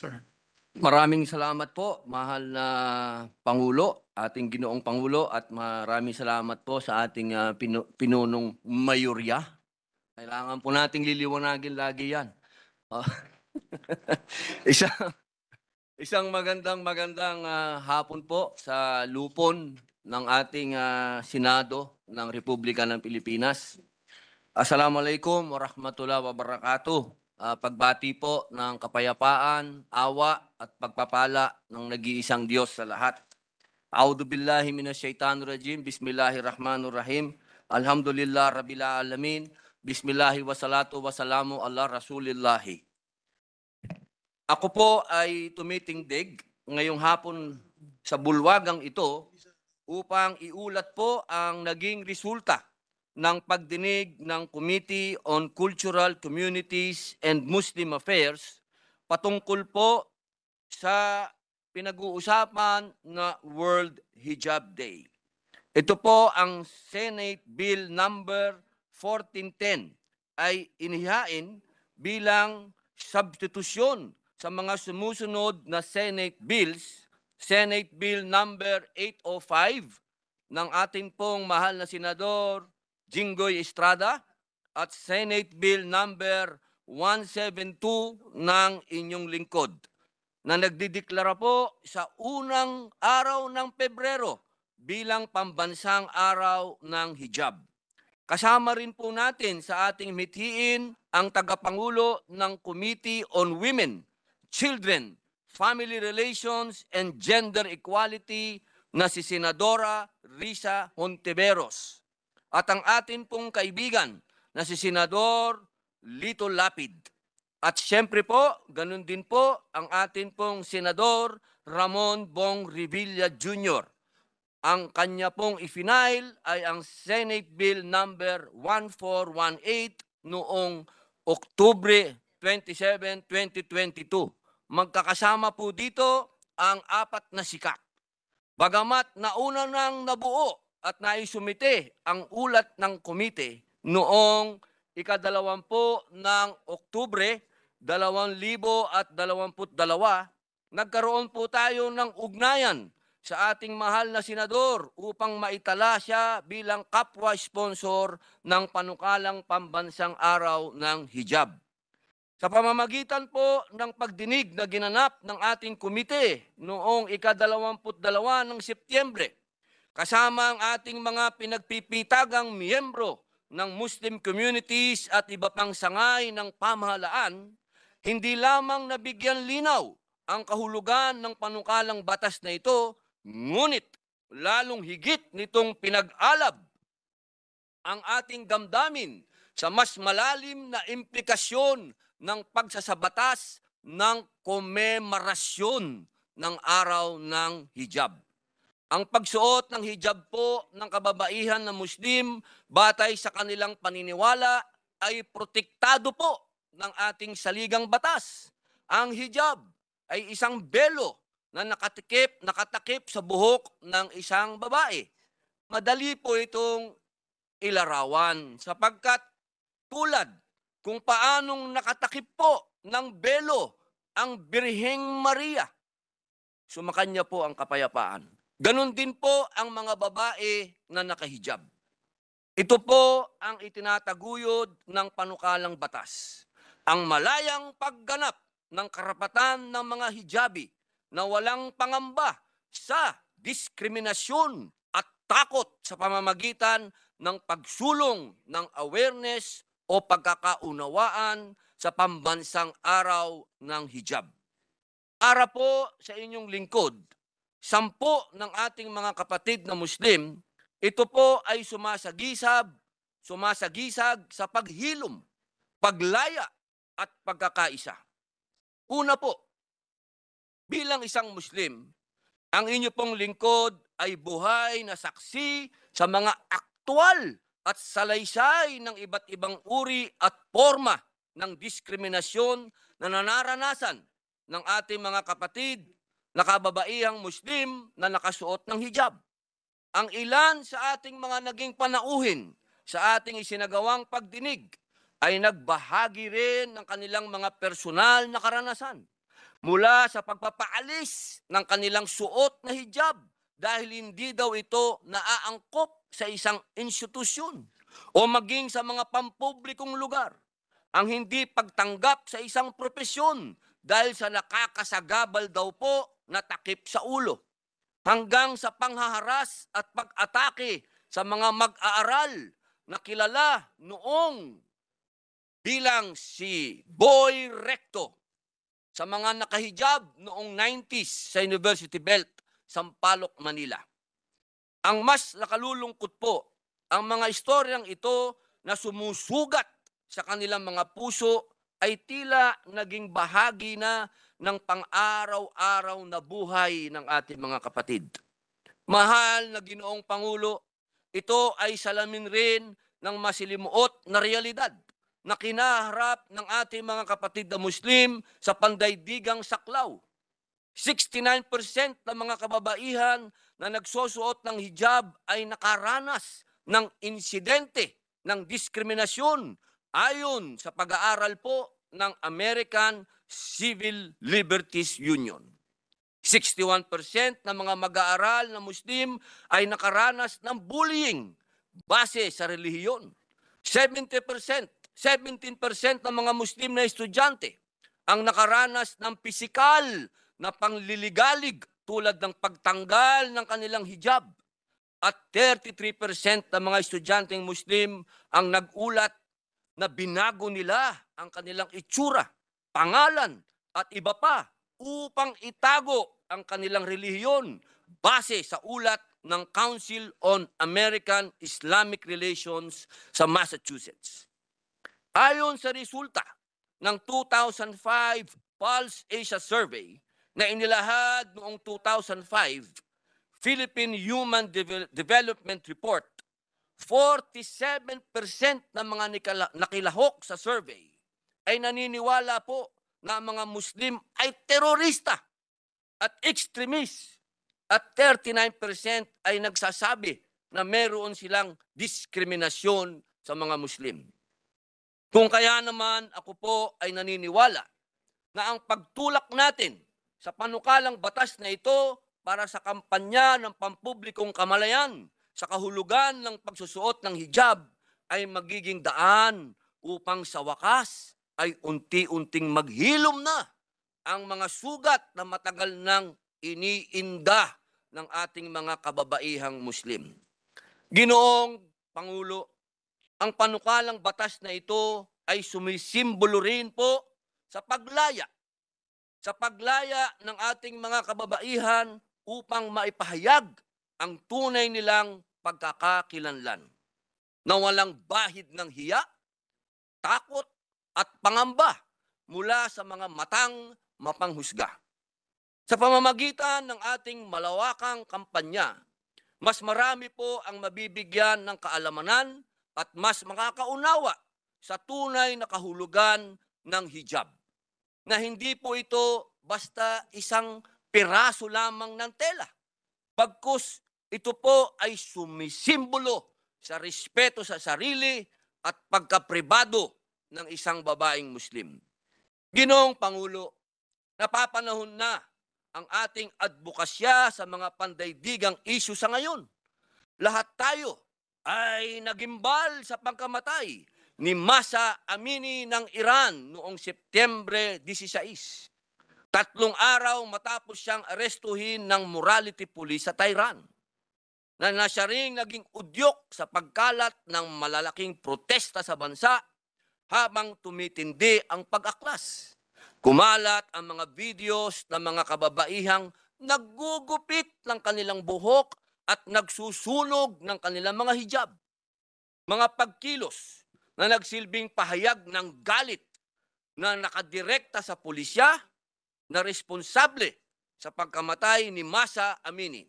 Sir. Maraming salamat po, mahal na Pangulo, ating ginoong Pangulo at maraming salamat po sa ating uh, pinu- pinunong mayorya. Kailangan po nating liliwanagin lagi yan. Ah, uh, isang, isang magandang magandang uh, hapon po sa lupon ng ating uh, Senado ng Republika ng Pilipinas. Assalamualaikum warahmatullahi wabarakatuh uh, pagbati po ng kapayapaan, awa at pagpapala ng nag-iisang Diyos sa lahat. Audu billahi minasyaitanir rajim. Bismillahirrahmanirrahim. Alhamdulillah rabbil alamin. Bismillahi wassalatu wassalamu ala rasulillahi. Ako po ay tumitingdig ngayong hapon sa bulwagang ito upang iulat po ang naging resulta ng pagdinig ng Committee on Cultural Communities and Muslim Affairs patungkol po sa pinag-uusapan na World Hijab Day. Ito po ang Senate Bill number 1410 ay inihain bilang substitusyon sa mga sumusunod na Senate bills, Senate Bill number 805 ng ating pong mahal na senador Jinggoy Estrada at Senate Bill number 172 ng inyong lingkod na nagdideklara po sa unang araw ng Pebrero bilang pambansang araw ng hijab. Kasama rin po natin sa ating mithiin ang tagapangulo ng Committee on Women, Children, Family Relations and Gender Equality na si Senadora Risa Honteveros at ang atin pong kaibigan na si Senador Lito Lapid. At siyempre po, ganun din po ang atin pong Senador Ramon Bong Revilla Jr. Ang kanya pong ifinail ay ang Senate Bill number 1418 noong Oktubre 27, 2022. Magkakasama po dito ang apat na sikat. Bagamat nauna nang nabuo at naisumite ang ulat ng komite noong ikadalawampu ng Oktubre 2022, nagkaroon po tayo ng ugnayan sa ating mahal na senador upang maitala siya bilang kapwa sponsor ng panukalang pambansang araw ng hijab. Sa pamamagitan po ng pagdinig na ginanap ng ating komite noong ikadalawamput dalawa ng Setyembre kasama ang ating mga pinagpipitagang miyembro ng Muslim communities at iba pang sangay ng pamahalaan, hindi lamang nabigyan linaw ang kahulugan ng panukalang batas na ito, ngunit lalong higit nitong pinag-alab ang ating damdamin sa mas malalim na implikasyon ng pagsasabatas ng komemerasyon ng araw ng hijab ang pagsuot ng hijab po ng kababaihan ng Muslim batay sa kanilang paniniwala ay protektado po ng ating saligang batas. Ang hijab ay isang belo na nakatikip, nakatakip sa buhok ng isang babae. Madali po itong ilarawan sapagkat tulad kung paanong nakatakip po ng belo ang Birheng Maria, sumakanya po ang kapayapaan. Ganon din po ang mga babae na nakahijab. Ito po ang itinataguyod ng panukalang batas. Ang malayang pagganap ng karapatan ng mga hijabi na walang pangamba sa diskriminasyon at takot sa pamamagitan ng pagsulong ng awareness o pagkakaunawaan sa pambansang araw ng hijab. Para po sa inyong lingkod, sampo ng ating mga kapatid na Muslim, ito po ay sumasagisag, sumasagisag sa paghilom, paglaya at pagkakaisa. Una po, bilang isang Muslim, ang inyo pong lingkod ay buhay na saksi sa mga aktwal at salaysay ng iba't ibang uri at forma ng diskriminasyon na nanaranasan ng ating mga kapatid nakababaihang Muslim na nakasuot ng hijab. Ang ilan sa ating mga naging panauhin sa ating isinagawang pagdinig ay nagbahagi rin ng kanilang mga personal na karanasan mula sa pagpapaalis ng kanilang suot na hijab dahil hindi daw ito naaangkop sa isang institusyon o maging sa mga pampublikong lugar. Ang hindi pagtanggap sa isang propesyon dahil sa nakakasagabal daw po na takip sa ulo hanggang sa panghaharas at pag-atake sa mga mag-aaral na kilala noong bilang si Boy Recto sa mga nakahijab noong 90s sa University Belt, Sampaloc, Manila. Ang mas nakalulungkot po, ang mga istoryang ito na sumusugat sa kanilang mga puso ay tila naging bahagi na ng pang-araw-araw na buhay ng ating mga kapatid. Mahal na ginoong Pangulo, ito ay salamin rin ng masilimuot na realidad na kinaharap ng ating mga kapatid na Muslim sa pandaydigang saklaw. 69% ng mga kababaihan na nagsusuot ng hijab ay nakaranas ng insidente ng diskriminasyon ayon sa pag-aaral po ng American Civil Liberties Union. 61% ng mga mag-aaral na Muslim ay nakaranas ng bullying base sa relihiyon. 70%, 17% ng mga Muslim na estudyante ang nakaranas ng pisikal na pangliligalig tulad ng pagtanggal ng kanilang hijab. At 33% ng mga estudyanteng Muslim ang nagulat na binago nila ang kanilang itsura pangalan at iba pa upang itago ang kanilang relihiyon base sa ulat ng Council on American Islamic Relations sa Massachusetts. Ayon sa resulta ng 2005 Pulse Asia Survey na inilahad noong 2005 Philippine Human De- Development Report, 47% ng mga nakilahok sa survey ay naniniwala po na mga Muslim ay terorista at extremist at 39% ay nagsasabi na meron silang diskriminasyon sa mga Muslim. Kung kaya naman ako po ay naniniwala na ang pagtulak natin sa panukalang batas na ito para sa kampanya ng pampublikong kamalayan sa kahulugan ng pagsusuot ng hijab ay magiging daan upang sa wakas ay unti-unting maghilom na ang mga sugat na matagal nang iniinda ng ating mga kababaihang Muslim. Ginoong Pangulo, ang panukalang batas na ito ay sumisimbolo rin po sa paglaya. Sa paglaya ng ating mga kababaihan upang maipahayag ang tunay nilang pagkakakilanlan na walang bahid ng hiya, takot at pangamba mula sa mga matang mapanghusga. Sa pamamagitan ng ating malawakang kampanya, mas marami po ang mabibigyan ng kaalamanan at mas makakaunawa sa tunay na kahulugan ng hijab. Na hindi po ito basta isang piraso lamang ng tela. Pagkus ito po ay sumisimbolo sa respeto sa sarili at pagkapribado ng isang babaeng Muslim. Ginoong Pangulo, napapanahon na ang ating advokasya sa mga pandaydigang isyu sa ngayon. Lahat tayo ay nagimbal sa pangkamatay ni Masa Amini ng Iran noong Setyembre 16. Tatlong araw matapos siyang arestuhin ng morality police sa Tehran na na siya naging udyok sa pagkalat ng malalaking protesta sa bansa habang tumitindi ang pag-aklas. Kumalat ang mga videos ng mga kababaihang naggugupit ng kanilang buhok at nagsusunog ng kanilang mga hijab. Mga pagkilos na nagsilbing pahayag ng galit na nakadirekta sa pulisya na responsable sa pagkamatay ni Masa Amini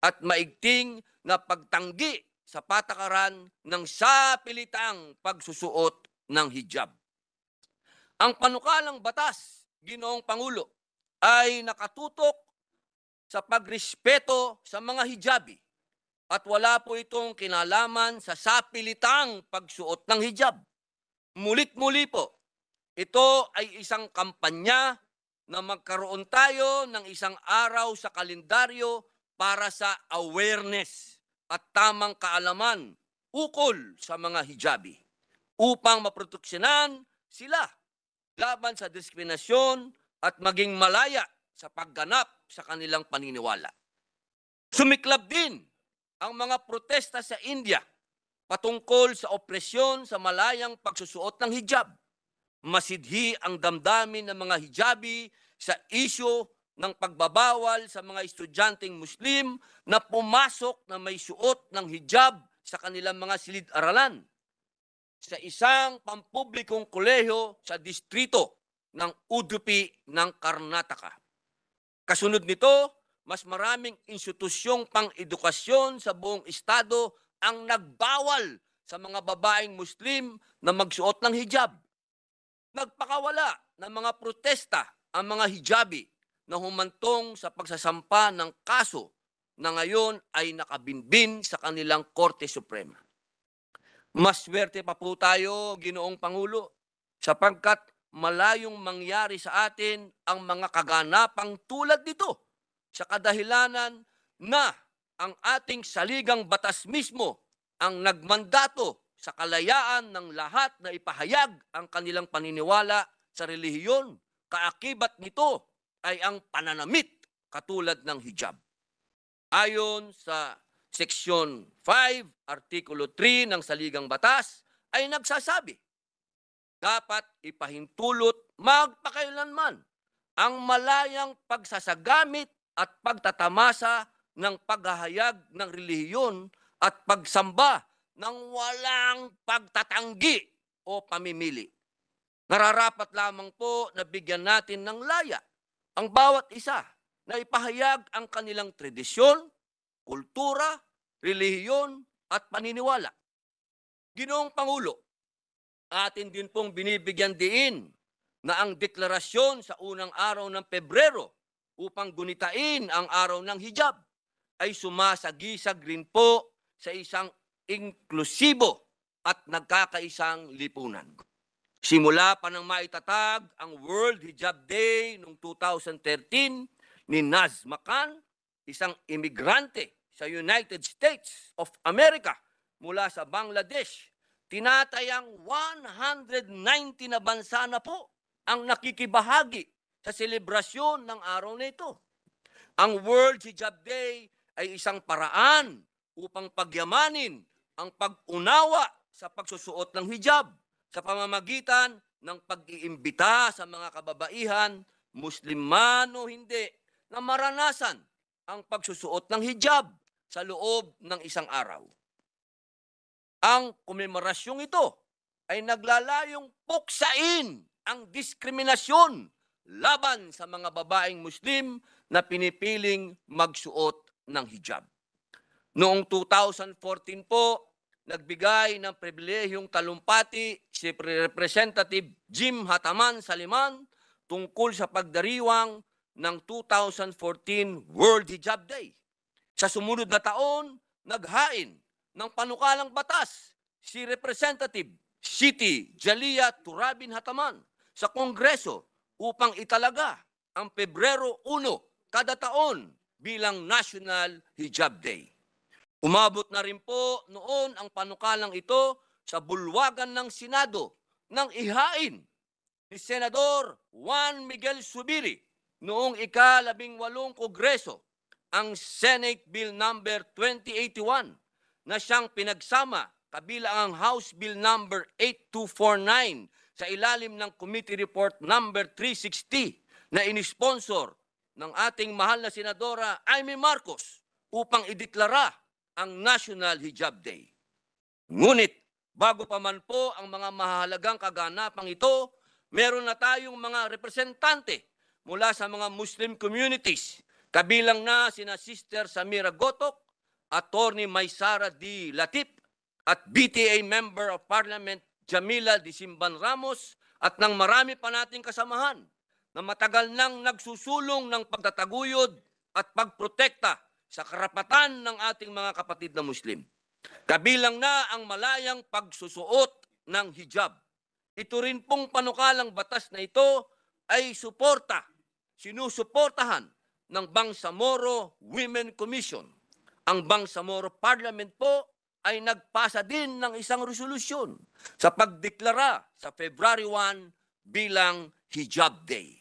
at maigting na pagtanggi sa patakaran ng sapilitang pagsusuot ng hijab. Ang panukalang batas, Ginoong Pangulo, ay nakatutok sa pagrespeto sa mga hijabi at wala po itong kinalaman sa sapilitang pagsuot ng hijab. Mulit-muli po, ito ay isang kampanya na magkaroon tayo ng isang araw sa kalendaryo para sa awareness at tamang kaalaman ukol sa mga hijabi upang maproteksyonan sila laban sa diskriminasyon at maging malaya sa pagganap sa kanilang paniniwala. Sumiklab din ang mga protesta sa India patungkol sa opresyon sa malayang pagsusuot ng hijab. Masidhi ang damdamin ng mga hijabi sa isyo ng pagbabawal sa mga estudyanteng Muslim na pumasok na may suot ng hijab sa kanilang mga silid-aralan sa isang pampublikong kolehiyo sa distrito ng Udupi ng Karnataka. Kasunod nito, mas maraming institusyong pang-edukasyon sa buong estado ang nagbawal sa mga babaeng Muslim na magsuot ng hijab. Nagpakawala ng mga protesta ang mga hijabi na humantong sa pagsasampa ng kaso na ngayon ay nakabinbin sa kanilang Korte Suprema. Maswerte pa po tayo, Ginoong Pangulo, sapagkat malayong mangyari sa atin ang mga kaganapang tulad nito sa kadahilanan na ang ating saligang batas mismo ang nagmandato sa kalayaan ng lahat na ipahayag ang kanilang paniniwala sa relihiyon. Kaakibat nito ay ang pananamit katulad ng hijab. Ayon sa Section 5, Artikulo 3 ng Saligang Batas ay nagsasabi, dapat ipahintulot magpakailanman ang malayang pagsasagamit at pagtatamasa ng paghahayag ng relihiyon at pagsamba ng walang pagtatanggi o pamimili. Nararapat lamang po na bigyan natin ng laya ang bawat isa na ipahayag ang kanilang tradisyon, kultura, relihiyon at paniniwala. Ginoong Pangulo, atin din pong binibigyan diin na ang deklarasyon sa unang araw ng Pebrero upang gunitain ang araw ng hijab ay sumasagisag rin po sa isang inklusibo at nagkakaisang lipunan. Simula pa nang maitatag ang World Hijab Day noong 2013 ni Naz Makan, isang imigrante sa United States of America mula sa Bangladesh, tinatayang 190 na bansa na po ang nakikibahagi sa selebrasyon ng araw na ito. Ang World Hijab Day ay isang paraan upang pagyamanin ang pag-unawa sa pagsusuot ng hijab sa pamamagitan ng pag-iimbita sa mga kababaihan, muslimano hindi, na maranasan ang pagsusuot ng hijab sa loob ng isang araw. Ang komemorasyong ito ay naglalayong puksain ang diskriminasyon laban sa mga babaeng Muslim na pinipiling magsuot ng hijab. Noong 2014 po, nagbigay ng pribilehiyong talumpati si Representative Jim Hataman Saliman tungkol sa pagdariwang ng 2014 World Hijab Day. Sa sumunod na taon, naghain ng panukalang batas si Representative City Jalia Turabin Hataman sa Kongreso upang italaga ang Pebrero 1 kada taon bilang National Hijab Day. Umabot na rin po noon ang panukalang ito sa bulwagan ng Senado nang ihain ni Senador Juan Miguel Subiri noong ikalabing walong Kongreso ang Senate Bill Number 2081 na siyang pinagsama kabilang ang House Bill Number 8249 sa ilalim ng Committee Report Number 360 na inisponsor ng ating mahal na Senadora Amy Marcos upang ideklara ang National Hijab Day. Ngunit bago pa man po ang mga mahalagang kaganapang ito, meron na tayong mga representante mula sa mga Muslim communities Kabilang na sina Sister Samira Gotok, Attorney Maysara D. Latip, at BTA Member of Parliament Jamila Disimban Ramos at ng marami pa nating kasamahan na matagal nang nagsusulong ng pagtataguyod at pagprotekta sa karapatan ng ating mga kapatid na Muslim. Kabilang na ang malayang pagsusuot ng hijab. Ito rin pong panukalang batas na ito ay suporta, sinusuportahan ng Bangsamoro Women Commission. Ang Bangsamoro Parliament po ay nagpasa din ng isang resolusyon sa pagdeklara sa February 1 bilang Hijab Day.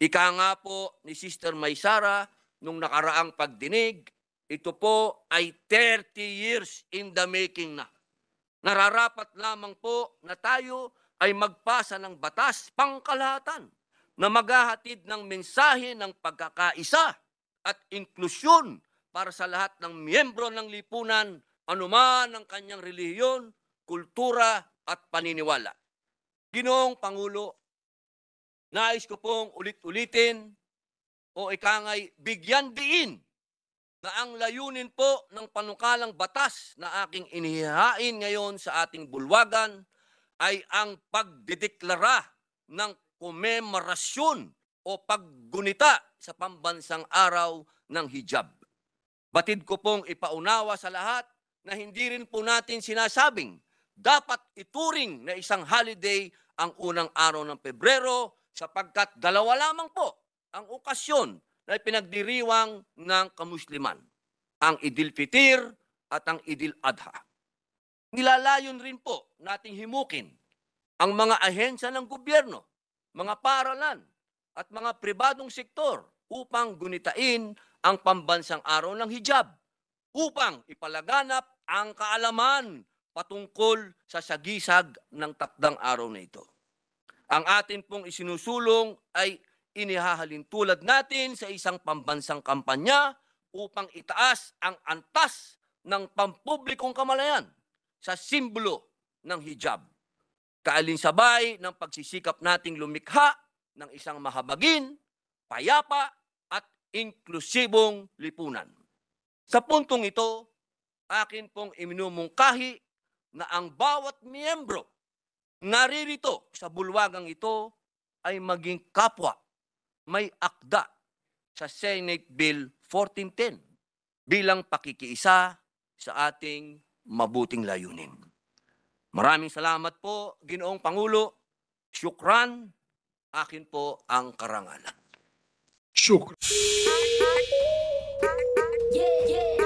Ika nga po ni Sister Maysara nung nakaraang pagdinig, ito po ay 30 years in the making na. Nararapat lamang po na tayo ay magpasa ng batas pangkalahatan na maghahatid ng mensahe ng pagkakaisa at inklusyon para sa lahat ng miyembro ng lipunan, anuman ang kanyang relihiyon, kultura at paniniwala. Ginoong Pangulo, nais ko pong ulit-ulitin o ikangay bigyan diin na ang layunin po ng panukalang batas na aking inihahain ngayon sa ating bulwagan ay ang pagdideklara ng komemorasyon o paggunita sa pambansang araw ng hijab. Batid ko pong ipaunawa sa lahat na hindi rin po natin sinasabing dapat ituring na isang holiday ang unang araw ng Pebrero sapagkat dalawa lamang po ang okasyon na pinagdiriwang ng kamusliman, ang Idil Fitir at ang Idil Adha. Nilalayon rin po nating himukin ang mga ahensya ng gobyerno mga paralan at mga pribadong sektor upang gunitain ang pambansang araw ng hijab upang ipalaganap ang kaalaman patungkol sa sagisag ng takdang araw na ito. Ang atin pong isinusulong ay inihahalin tulad natin sa isang pambansang kampanya upang itaas ang antas ng pampublikong kamalayan sa simbolo ng hijab kaalinsabay ng pagsisikap nating lumikha ng isang mahabagin, payapa at inklusibong lipunan. Sa puntong ito, akin pong iminumungkahi na ang bawat miyembro naririto sa bulwagang ito ay maging kapwa may akda sa Senate Bill 1410 bilang pakikiisa sa ating mabuting layunin. Maraming salamat po, Ginoong Pangulo. Syukran, akin po ang karangalan. Syukran. Yeah, yeah.